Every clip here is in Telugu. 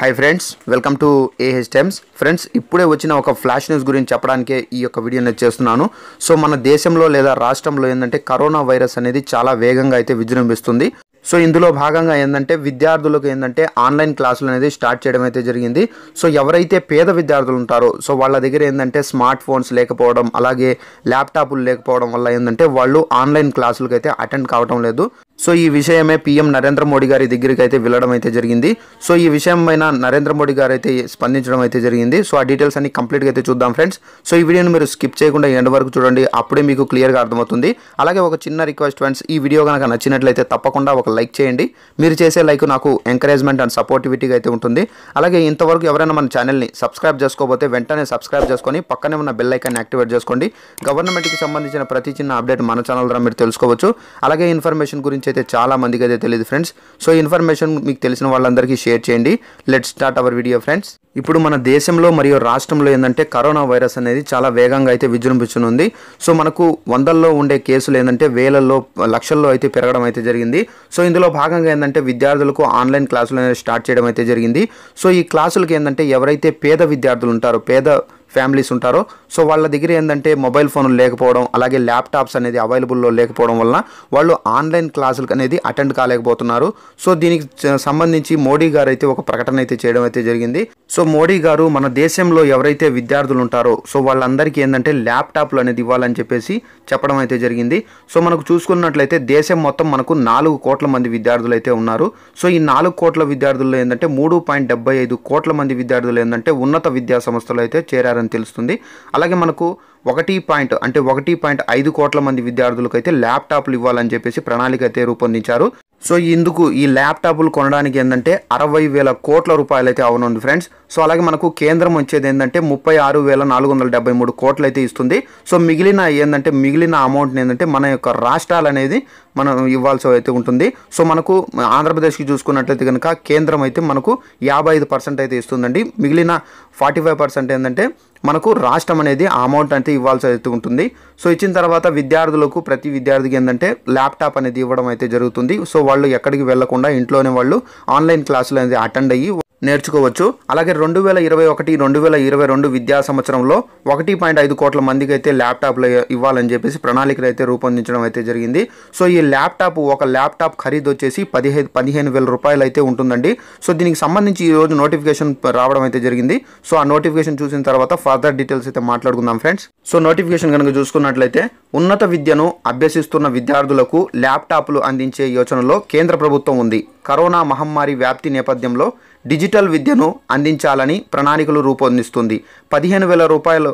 hi friends welcome to AH times friends ఇప్పుడే వచ్చిన ఒక ఫ్లాష్ న్యూస్ గురించి చెప్పడానికే ఈ యొక్క వీడియో నేను చేస్తున్నాను సో మన దేశంలో లేదా రాష్ట్రంలో ఏంటంటే కరోనా వైరస్ అనేది చాలా వేగంగా అయితే విజృంభిస్తుంది సో ఇందులో భాగంగా ఏంటంటే విద్యార్థులకు ఏంటంటే ఆన్లైన్ క్లాసులు అనేది స్టార్ట్ చేయడం అయితే జరిగింది సో ఎవరైతే పేద విద్యార్థులు ఉంటారో సో వాళ్ళ దగ్గర ఏంటంటే స్మార్ట్ ఫోన్స్ లేకపోవడం అలాగే ల్యాప్టాప్లు లేకపోవడం వల్ల ఏంటంటే వాళ్ళు ఆన్లైన్ క్లాసులకు అయితే అటెండ్ కావడం లేదు సో ఈ విషయమే పీఎం నరేంద్ర మోడీ గారి దగ్గరికి అయితే వెళ్ళడం అయితే జరిగింది సో ఈ విషయం పైన నరేంద్ర మోడీ గారు అయితే స్పందించడం అయితే జరిగింది సో ఆ డీటెయిల్స్ అన్ని కంప్లీట్గా అయితే చూద్దాం ఫ్రెండ్స్ సో ఈ వీడియోని మీరు స్కిప్ చేయకుండా ఎండ్ వరకు చూడండి అప్పుడే మీకు క్లియర్గా అర్థమవుతుంది అలాగే ఒక చిన్న రిక్వెస్ట్ ఫ్రెండ్స్ ఈ వీడియో కనుక నచ్చినట్లయితే తప్పకుండా ఒక లైక్ చేయండి మీరు చేసే లైక్ నాకు ఎంకరేజ్మెంట్ అండ్ సపోర్టివిటీగా అయితే ఉంటుంది అలాగే ఇంతవరకు ఎవరైనా మన ఛానల్ని సబ్స్క్రైబ్ చేసుకోకపోతే వెంటనే సబ్స్క్రైబ్ చేసుకొని పక్కనే ఉన్న బెల్ ఐకాన్ యాక్టివేట్ చేసుకోండి గవర్నమెంట్కి సంబంధించిన ప్రతి చిన్న అప్డేట్ మన ఛానల్ ద్వారా మీరు తెలుసుకోవచ్చు అలాగే ఇన్ఫర్మేషన్ గురించి అయితే చాలా మందికి అయితే తెలియదు ఫ్రెండ్స్ సో ఇన్ఫర్మేషన్ మీకు తెలిసిన వాళ్ళందరికీ షేర్ చేయండి let start our video friends ఇప్పుడు మన దేశంలో మరియు రాష్ట్రంలో ఏంటంటే కరోనా వైరస్ అనేది చాలా వేగంగా అయితే విజృంభించనుంది సో మనకు వందల్లో ఉండే కేసులు ఏంటంటే వేలల్లో లక్షల్లో అయితే పెరగడం అయితే జరిగింది సో ఇందులో భాగంగా ఏంటంటే విద్యార్థులకు ఆన్లైన్ క్లాసులు అనేది స్టార్ట్ చేయడం అయితే జరిగింది సో ఈ క్లాసులకి ఏంటంటే ఎవరైతే పేద విద్యార్థులు ఉంటారో పేద ఫ్యామిలీస్ ఉంటారో సో వాళ్ళ దగ్గర ఏంటంటే మొబైల్ ఫోన్లు లేకపోవడం అలాగే ల్యాప్టాప్స్ అనేది అవైలబుల్లో లేకపోవడం వలన వాళ్ళు ఆన్లైన్ క్లాసులు అనేది అటెండ్ కాలేకపోతున్నారు సో దీనికి సంబంధించి మోడీ గారు అయితే ఒక ప్రకటన అయితే చేయడం అయితే జరిగింది సో మోడీ గారు మన దేశంలో ఎవరైతే విద్యార్థులు ఉంటారో సో వాళ్ళందరికీ ఏంటంటే ల్యాప్టాప్లు అనేది ఇవ్వాలని చెప్పేసి చెప్పడం అయితే జరిగింది సో మనకు చూసుకున్నట్లయితే దేశం మొత్తం మనకు నాలుగు కోట్ల మంది విద్యార్థులు అయితే ఉన్నారు సో ఈ నాలుగు కోట్ల విద్యార్థుల్లో ఏంటంటే మూడు పాయింట్ డెబ్బై ఐదు కోట్ల మంది విద్యార్థులు ఏంటంటే ఉన్నత విద్యా సంస్థలు అయితే చేరారు చేశారని తెలుస్తుంది అలాగే మనకు ఒకటి పాయింట్ అంటే ఒకటి పాయింట్ ఐదు కోట్ల మంది విద్యార్థులకు అయితే ల్యాప్టాప్లు ఇవ్వాలని చెప్పేసి ప్రణాళిక అయితే రూపొందించారు సో ఇందుకు ఈ ల్యాప్టాప్లు కొనడానికి ఏంటంటే అరవై వేల కోట్ల రూపాయలు అయితే అవనుంది ఫ్రెండ్స్ సో అలాగే మనకు కేంద్రం వచ్చేది ఏంటంటే ముప్పై ఆరు వేల నాలుగు వందల డెబ్బై మూడు కోట్లు అయితే ఇస్తుంది సో మిగిలిన ఏంటంటే మిగిలిన అమౌంట్ని ఏంటంటే మన యొక్క రాష్ట్రాలు అనేది మనం ఇవ్వాల్సి అయితే ఉంటుంది సో మనకు ఆంధ్రప్రదేశ్కి చూసుకున్నట్లయితే కనుక కేంద్రం అయితే మనకు యాభై ఐదు పర్సెంట్ అయితే ఇస్తుందండి మిగిలిన ఫార్టీ ఫైవ్ పర్సెంట్ ఏంటంటే మనకు రాష్ట్రం అనేది అమౌంట్ అయితే ఇవ్వాల్సి అయితే ఉంటుంది సో ఇచ్చిన తర్వాత విద్యార్థులకు ప్రతి విద్యార్థికి ఏంటంటే ల్యాప్టాప్ అనేది ఇవ్వడం అయితే జరుగుతుంది సో వాళ్ళు ఎక్కడికి వెళ్లకుండా ఇంట్లోనే వాళ్ళు ఆన్లైన్ క్లాసులు అనేది అటెండ్ అయ్యి నేర్చుకోవచ్చు అలాగే రెండు వేల ఇరవై ఒకటి రెండు వేల ఇరవై రెండు విద్యా సంవత్సరంలో ఒకటి పాయింట్ ఐదు కోట్ల మందికి అయితే ల్యాప్టాప్లు ఇవ్వాలని చెప్పేసి ప్రణాళికలు అయితే రూపొందించడం అయితే జరిగింది సో ఈ ల్యాప్టాప్ ఒక ల్యాప్టాప్ ఖరీదు వచ్చేసి పదిహేను పదిహేను వేల రూపాయలు అయితే ఉంటుందండి సో దీనికి సంబంధించి ఈరోజు నోటిఫికేషన్ రావడం అయితే జరిగింది సో ఆ నోటిఫికేషన్ చూసిన తర్వాత ఫర్దర్ డీటెయిల్స్ అయితే మాట్లాడుకుందాం ఫ్రెండ్స్ సో నోటిఫికేషన్ కనుక చూసుకున్నట్లయితే ఉన్నత విద్యను అభ్యసిస్తున్న విద్యార్థులకు ల్యాప్టాప్లు అందించే యోచనలో కేంద్ర ప్రభుత్వం ఉంది కరోనా మహమ్మారి వ్యాప్తి నేపథ్యంలో డిజిటల్ విద్యను అందించాలని ప్రణాళికలు రూపొందిస్తుంది పదిహేను వేల రూపాయలు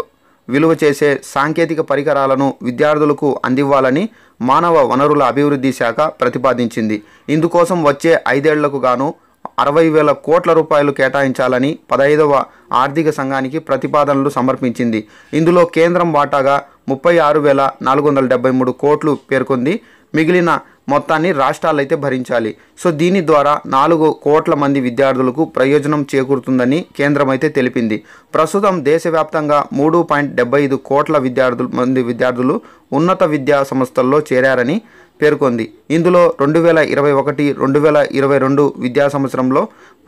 విలువ చేసే సాంకేతిక పరికరాలను విద్యార్థులకు అందివ్వాలని మానవ వనరుల అభివృద్ధి శాఖ ప్రతిపాదించింది ఇందుకోసం వచ్చే ఐదేళ్లకు గాను అరవై వేల కోట్ల రూపాయలు కేటాయించాలని పదహైదవ ఆర్థిక సంఘానికి ప్రతిపాదనలు సమర్పించింది ఇందులో కేంద్రం వాటాగా ముప్పై ఆరు వేల నాలుగు వందల డెబ్బై మూడు కోట్లు పేర్కొంది మిగిలిన మొత్తాన్ని రాష్ట్రాలైతే భరించాలి సో దీని ద్వారా నాలుగు కోట్ల మంది విద్యార్థులకు ప్రయోజనం చేకూరుతుందని కేంద్రం అయితే తెలిపింది ప్రస్తుతం దేశవ్యాప్తంగా మూడు పాయింట్ డెబ్బై ఐదు కోట్ల విద్యార్థులు మంది విద్యార్థులు ఉన్నత విద్యా సంస్థల్లో చేరారని పేర్కొంది ఇందులో రెండు వేల ఇరవై ఒకటి రెండు వేల ఇరవై రెండు విద్యా సంవత్సరంలో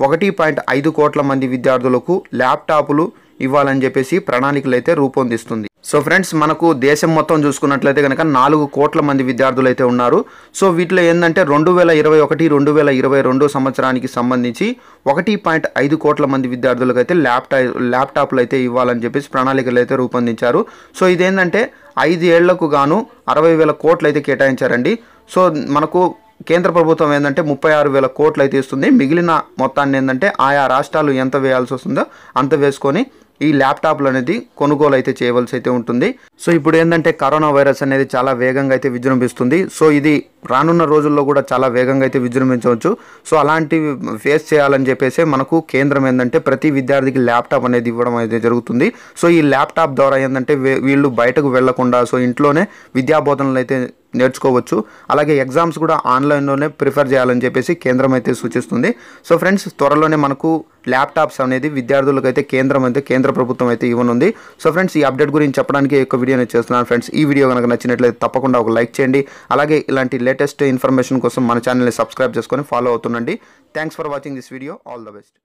ఒకటి పాయింట్ ఐదు కోట్ల మంది విద్యార్థులకు ల్యాప్టాపులు ఇవ్వాలని చెప్పేసి ప్రణాళికలు అయితే రూపొందిస్తుంది సో ఫ్రెండ్స్ మనకు దేశం మొత్తం చూసుకున్నట్లయితే కనుక నాలుగు కోట్ల మంది విద్యార్థులు అయితే ఉన్నారు సో వీటిలో ఏంటంటే రెండు వేల ఇరవై ఒకటి రెండు వేల ఇరవై రెండు సంవత్సరానికి సంబంధించి ఒకటి పాయింట్ ఐదు కోట్ల మంది విద్యార్థులకు అయితే ల్యాప్టా ల్యాప్టాప్లు అయితే ఇవ్వాలని చెప్పేసి ప్రణాళికలు అయితే రూపొందించారు సో ఇదేంటంటే ఐదు ఏళ్లకు గాను అరవై వేల కోట్లు అయితే కేటాయించారండి సో మనకు కేంద్ర ప్రభుత్వం ఏంటంటే ముప్పై ఆరు వేల కోట్లు అయితే ఇస్తుంది మిగిలిన మొత్తాన్ని ఏంటంటే ఆయా రాష్ట్రాలు ఎంత వేయాల్సి వస్తుందో అంత వేసుకొని ఈ ల్యాప్టాప్లు అనేది కొనుగోలు అయితే చేయవలసి అయితే ఉంటుంది సో ఇప్పుడు ఏంటంటే కరోనా వైరస్ అనేది చాలా వేగంగా అయితే విజృంభిస్తుంది సో ఇది రానున్న రోజుల్లో కూడా చాలా వేగంగా అయితే విజృంభించవచ్చు సో అలాంటివి ఫేస్ చేయాలని చెప్పేసి మనకు కేంద్రం ఏంటంటే ప్రతి విద్యార్థికి ల్యాప్టాప్ అనేది ఇవ్వడం అయితే జరుగుతుంది సో ఈ ల్యాప్టాప్ ద్వారా ఏంటంటే వీళ్ళు బయటకు వెళ్లకుండా సో ఇంట్లోనే విద్యాబోధనలు అయితే నేర్చుకోవచ్చు అలాగే ఎగ్జామ్స్ కూడా ఆన్లైన్లోనే ప్రిఫర్ చేయాలని చెప్పేసి కేంద్రం అయితే సూచిస్తుంది సో ఫ్రెండ్స్ త్వరలోనే మనకు ల్యాప్టాప్స్ అనేది విద్యార్థులకు అయితే కేంద్రం అయితే కేంద్ర ప్రభుత్వం అయితే ఇవ్వనుంది సో ఫ్రెండ్స్ ఈ అప్డేట్ గురించి చెప్పడానికి ఎక్కువ వీడియో చేస్తున్నాను ఫ్రెండ్స్ ఈ వీడియో కనుక నచ్చినట్లయితే తప్పకుండా ఒక లైక్ చేయండి అలాగే ఇలాంటి లేటెస్ట్ ఇన్ఫర్మేషన్ కోసం మన ఛానల్ని సబ్స్క్రైబ్ చేసుకొని ఫాలో అవుతుండండి thanks for watching this video all the best